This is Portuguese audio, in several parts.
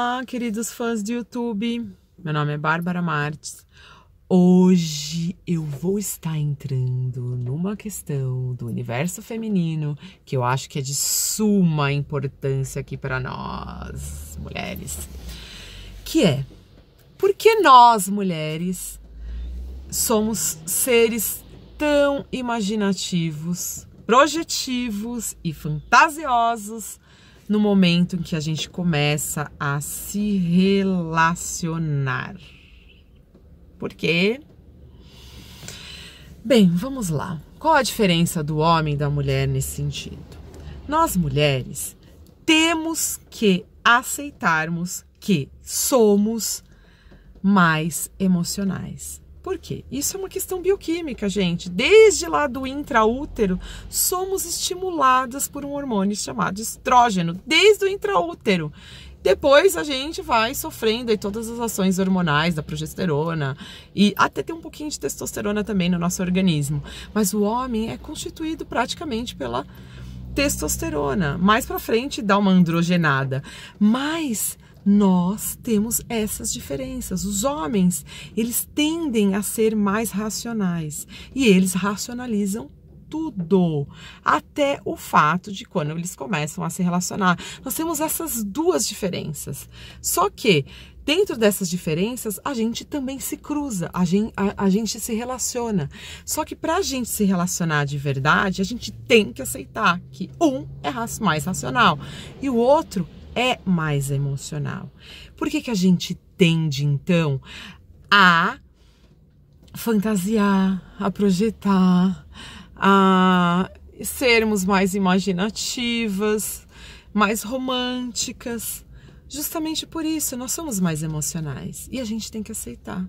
Olá, queridos fãs do YouTube. Meu nome é Bárbara Martins. Hoje eu vou estar entrando numa questão do universo feminino que eu acho que é de suma importância aqui para nós, mulheres. Que é: por que nós, mulheres, somos seres tão imaginativos, projetivos e fantasiosos? no momento em que a gente começa a se relacionar. Porque Bem, vamos lá. Qual a diferença do homem e da mulher nesse sentido? Nós mulheres temos que aceitarmos que somos mais emocionais. Por quê? Isso é uma questão bioquímica, gente. Desde lá do intraútero, somos estimuladas por um hormônio chamado estrógeno, desde o intraútero. Depois a gente vai sofrendo aí todas as ações hormonais da progesterona e até tem um pouquinho de testosterona também no nosso organismo. Mas o homem é constituído praticamente pela testosterona. Mais para frente dá uma androgenada, mas nós temos essas diferenças. Os homens, eles tendem a ser mais racionais e eles racionalizam tudo, até o fato de quando eles começam a se relacionar. Nós temos essas duas diferenças. Só que dentro dessas diferenças, a gente também se cruza, a gente, a, a gente se relaciona. Só que para a gente se relacionar de verdade, a gente tem que aceitar que um é mais racional e o outro é mais emocional. Por que, que a gente tende, então, a fantasiar, a projetar, a sermos mais imaginativas, mais românticas? Justamente por isso, nós somos mais emocionais e a gente tem que aceitar.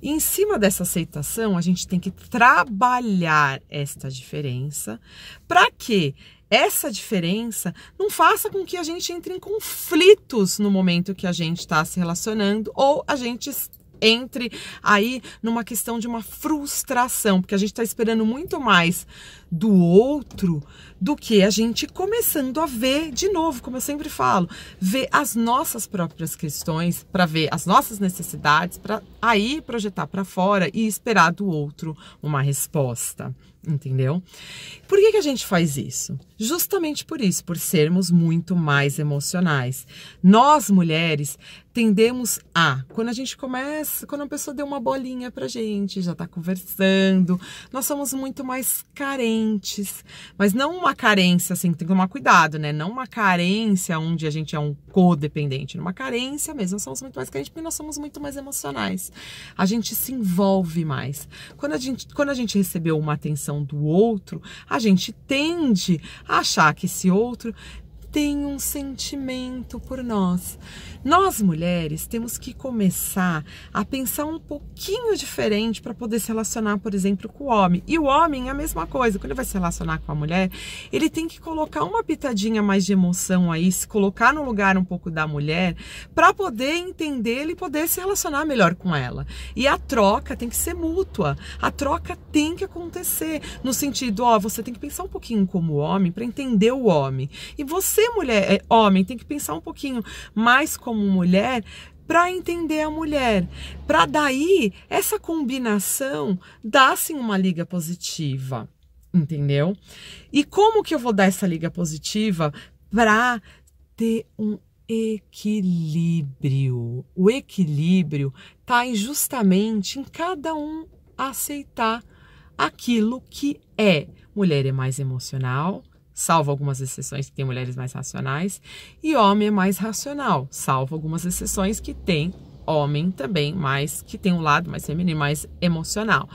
E em cima dessa aceitação, a gente tem que trabalhar esta diferença para que essa diferença não faça com que a gente entre em conflitos no momento que a gente está se relacionando ou a gente entre aí numa questão de uma frustração, porque a gente está esperando muito mais do outro do que a gente começando a ver de novo, como eu sempre falo, ver as nossas próprias questões, para ver as nossas necessidades, para aí projetar para fora e esperar do outro uma resposta entendeu? Por que, que a gente faz isso? Justamente por isso, por sermos muito mais emocionais. Nós, mulheres, tendemos a, quando a gente começa, quando a pessoa deu uma bolinha pra gente, já tá conversando, nós somos muito mais carentes, mas não uma carência assim, tem que tomar cuidado, né? Não uma carência onde a gente é um codependente, uma carência mesmo, nós somos muito mais carentes porque nós somos muito mais emocionais. A gente se envolve mais. Quando a gente, quando a gente recebeu uma atenção do outro, a gente tende a achar que esse outro tem um sentimento por nós. Nós mulheres temos que começar a pensar um pouquinho diferente para poder se relacionar, por exemplo, com o homem. E o homem é a mesma coisa, quando ele vai se relacionar com a mulher, ele tem que colocar uma pitadinha mais de emoção aí, se colocar no lugar um pouco da mulher, para poder entender ele e poder se relacionar melhor com ela. E a troca tem que ser mútua. A troca tem que acontecer no sentido, ó, você tem que pensar um pouquinho como homem para entender o homem. E você mulher, é, homem, tem que pensar um pouquinho mais como mulher para entender a mulher, para daí essa combinação dar sim uma liga positiva, entendeu? E como que eu vou dar essa liga positiva para ter um equilíbrio? O equilíbrio está justamente em cada um aceitar aquilo que é. Mulher é mais emocional, salvo algumas exceções que tem mulheres mais racionais, e homem é mais racional, salvo algumas exceções que tem homem também mas que tem um lado mais feminino, mais emocional.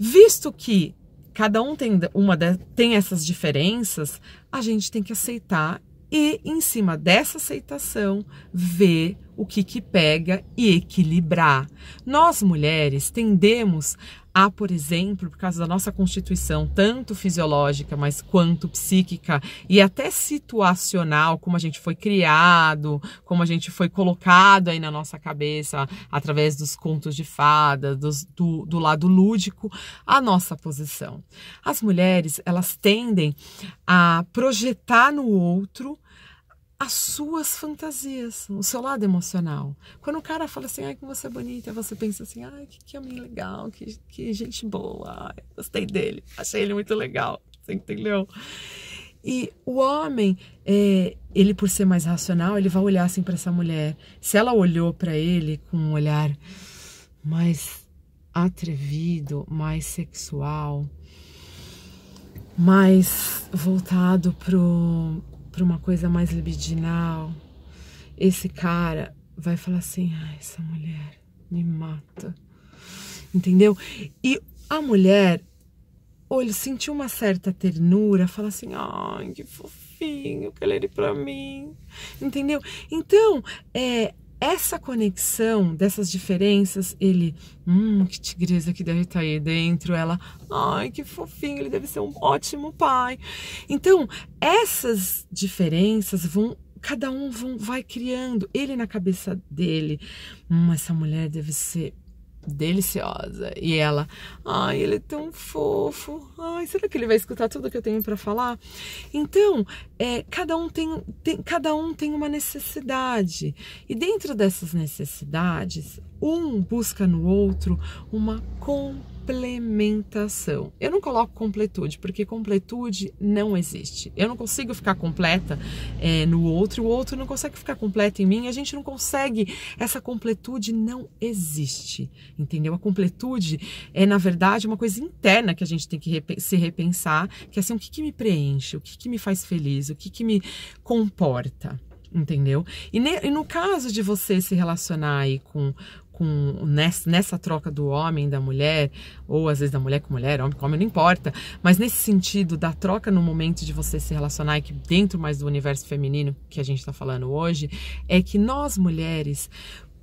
Visto que cada um tem uma de, tem essas diferenças, a gente tem que aceitar e em cima dessa aceitação ver o que que pega e equilibrar. Nós mulheres tendemos Há, por exemplo, por causa da nossa constituição, tanto fisiológica, mas quanto psíquica e até situacional, como a gente foi criado, como a gente foi colocado aí na nossa cabeça através dos contos de fada, dos, do, do lado lúdico, a nossa posição. As mulheres, elas tendem a projetar no outro as suas fantasias, o seu lado emocional. Quando o cara fala assim, ai, como você é bonita, você pensa assim, ai, que, que homem legal, que, que gente boa, ai, gostei dele, achei ele muito legal, você entendeu? E o homem, é, ele por ser mais racional, ele vai olhar assim para essa mulher. Se ela olhou para ele com um olhar mais atrevido, mais sexual, mais voltado pro para uma coisa mais libidinal, esse cara vai falar assim: ah, essa mulher me mata. Entendeu? E a mulher, olha, sentiu uma certa ternura, fala assim: ai, que fofinho que ele para é pra mim. Entendeu? Então, é, essa conexão dessas diferenças, ele, hum, que tigresa que deve estar tá aí dentro, ela, ai, que fofinho, ele deve ser um ótimo pai. Então, essas diferenças vão cada um vão, vai criando, ele na cabeça dele, hum, essa mulher deve ser deliciosa. E ela, ai, ele é tão fofo. Ai, será que ele vai escutar tudo que eu tenho para falar? Então, é, cada um tem, tem, cada um tem uma necessidade. E dentro dessas necessidades, um busca no outro uma compreensão complementação. Eu não coloco completude, porque completude não existe. Eu não consigo ficar completa é, no outro, o outro não consegue ficar completo em mim, a gente não consegue. Essa completude não existe, entendeu? A completude é, na verdade, uma coisa interna que a gente tem que se repensar, que é assim, o que, que me preenche, o que, que me faz feliz, o que, que me comporta entendeu? E, ne, e, no caso de você se relacionar aí com com nessa, nessa troca do homem da mulher, ou às vezes da mulher com mulher, homem com homem, não importa, mas nesse sentido da troca no momento de você se relacionar, e que dentro mais do universo feminino que a gente está falando hoje, é que nós mulheres,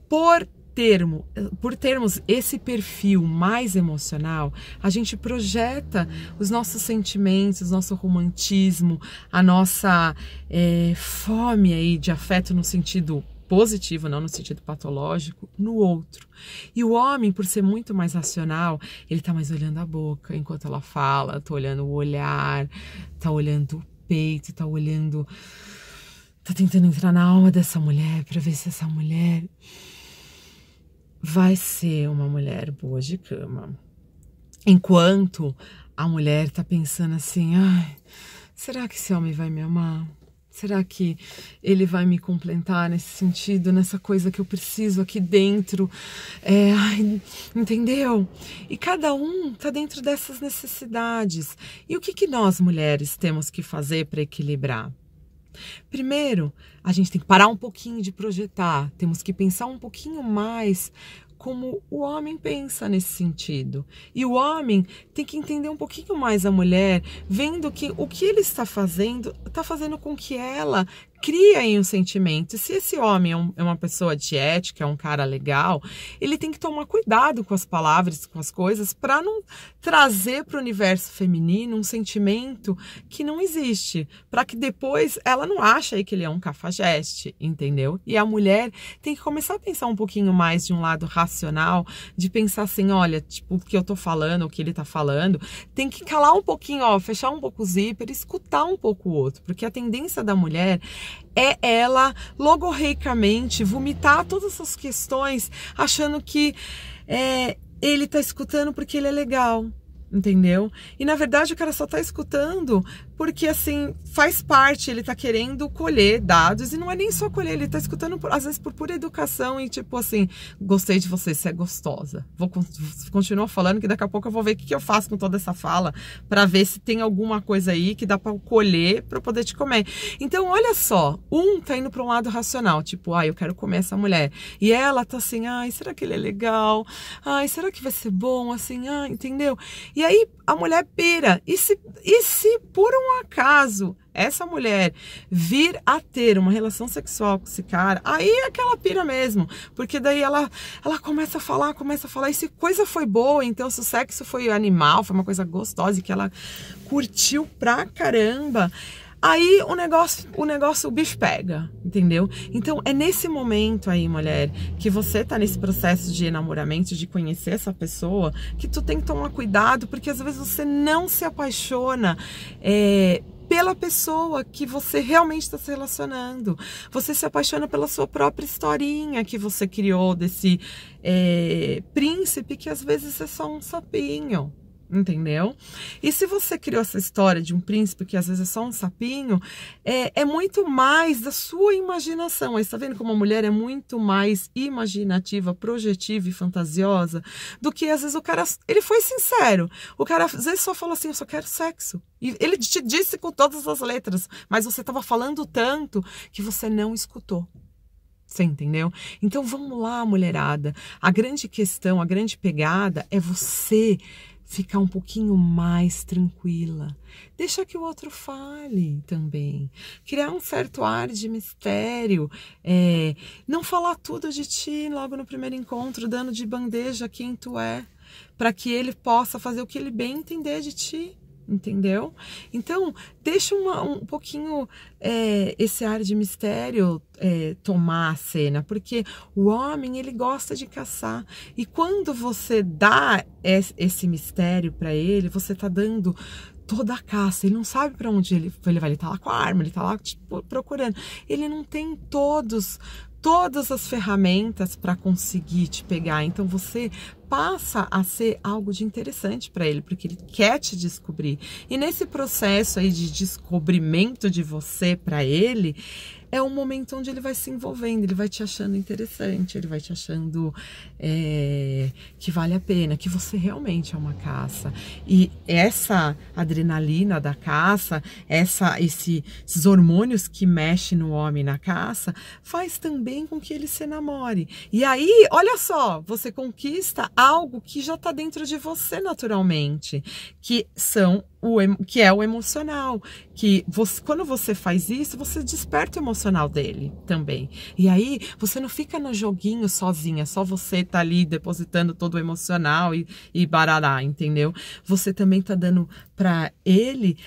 por termo, por termos esse perfil mais emocional, a gente projeta os nossos sentimentos, nosso romantismo, a nossa é, fome aí de afeto no sentido positivo, não no sentido patológico, no outro. E o homem, por ser muito mais racional, ele tá mais olhando a boca enquanto ela fala, tá olhando o olhar, tá olhando o peito, tá olhando. tá tentando entrar na alma dessa mulher para ver se essa mulher vai ser uma mulher boa de cama. Enquanto a mulher tá pensando assim, ai, será que esse homem vai me amar? Será que ele vai me completar nesse sentido, nessa coisa que eu preciso aqui dentro? É, entendeu? E cada um está dentro dessas necessidades. E o que, que nós mulheres temos que fazer para equilibrar? Primeiro, a gente tem que parar um pouquinho de projetar, temos que pensar um pouquinho mais como o homem pensa nesse sentido. E o homem tem que entender um pouquinho mais a mulher, vendo que o que ele está fazendo está fazendo com que ela cria aí um sentimento. E se esse homem é, um, é, uma pessoa de ética, é um cara legal, ele tem que tomar cuidado com as palavras, com as coisas, para não trazer para o universo feminino um sentimento que não existe, para que depois ela não ache aí que ele é um cafajeste, entendeu? E a mulher tem que começar a pensar um pouquinho mais de um lado racional, de pensar assim, olha, tipo, o que eu tô falando, o que ele tá falando, tem que calar um pouquinho, ó, fechar um pouco o zíper, escutar um pouco o outro, porque a tendência da mulher é ela logorreicamente vomitar todas essas questões, achando que é, ele está escutando porque ele é legal entendeu? E na verdade o cara só tá escutando porque assim faz parte, ele tá querendo colher dados e não é nem só colher, ele tá escutando por, às vezes por pura educação e tipo assim, gostei de você, você é gostosa. Vou continuar falando que daqui a pouco eu vou ver o que, que eu faço com toda essa fala para ver se tem alguma coisa aí que dá para colher para poder te comer. Então olha só, um tá indo para um lado racional, tipo, ah, eu quero comer essa mulher. E ela tá assim, ai, será que ele é legal? Ai, será que vai ser bom? Assim, ah, entendeu? E e aí a mulher pira. E se, e se por um acaso essa mulher vir a ter uma relação sexual com esse cara, aí é aquela pira mesmo. Porque daí ela, ela começa a falar, começa a falar, e se coisa foi boa, então se o sexo foi animal, foi uma coisa gostosa e que ela curtiu pra caramba. Aí o negócio, o negócio, o bicho pega, entendeu? Então é nesse momento aí, mulher, que você tá nesse processo de enamoramento, de conhecer essa pessoa, que tu tem que tomar cuidado, porque às vezes você não se apaixona. É, pela pessoa que você realmente está se relacionando. Você se apaixona pela sua própria historinha que você criou desse é, príncipe que às vezes é só um sapinho, entendeu? E se você criou essa história de um príncipe que às vezes é só um sapinho, é, é muito mais da sua imaginação. Aí está vendo como a mulher é muito mais imaginativa, projetiva e fantasiosa do que às vezes o cara. Ele foi sincero. O cara às vezes só falou assim: eu só quero sexo. E ele te disse com todas as letras, mas você estava falando tanto que você não escutou. Você entendeu? Então vamos lá, mulherada. A grande questão, a grande pegada é você ficar um pouquinho mais tranquila. Deixa que o outro fale também. Criar um certo ar de mistério. É, não falar tudo de ti logo no primeiro encontro, dando de bandeja quem tu é, para que ele possa fazer o que ele bem entender de ti entendeu? Então, deixa uma, um pouquinho é, esse ar de mistério é, tomar a cena, porque o homem, ele gosta de caçar. E quando você dá esse mistério para ele, você tá dando toda a caça, ele não sabe para onde ele, ele vai, ele tá lá com a arma, ele tá lá tipo, procurando. Ele não tem todos todas as ferramentas para conseguir te pegar. Então você passa a ser algo de interessante para ele, porque ele quer te descobrir. E nesse processo aí de descobrimento de você para ele, é um momento onde ele vai se envolvendo, ele vai te achando interessante, ele vai te achando é, que vale a pena, que você realmente é uma caça. E essa adrenalina da caça, essa, esse, esses hormônios que mexe no homem na caça, faz também com que ele se enamore. E aí, olha só, você conquista algo que já está dentro de você naturalmente, que são o que é o emocional, que você, quando você faz isso, você desperta o emocional dele também. E aí você não fica no joguinho sozinha, só você tá ali depositando todo o emocional e, e barará, entendeu? Você também tá dando para ele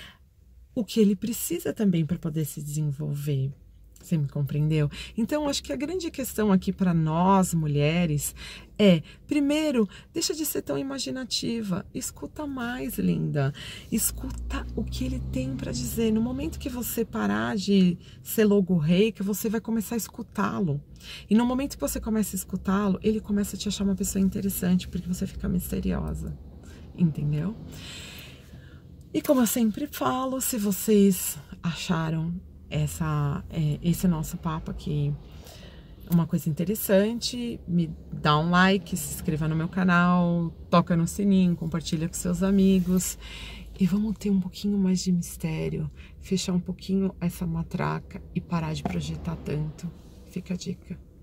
o que ele precisa também para poder se desenvolver. Você me compreendeu? Então, acho que a grande questão aqui para nós mulheres é, primeiro, deixa de ser tão imaginativa, escuta mais, linda. Escuta o que ele tem para dizer. No momento que você parar de ser logo rei, que você vai começar a escutá-lo. E no momento que você começa a escutá-lo, ele começa a te achar uma pessoa interessante, porque você fica misteriosa. Entendeu? E como eu sempre falo, se vocês acharam essa, é, esse nosso papo aqui uma coisa interessante, me dá um like, se inscreva no meu canal, toca no sininho, compartilha com seus amigos e vamos ter um pouquinho mais de mistério, fechar um pouquinho essa matraca e parar de projetar tanto. Fica a dica.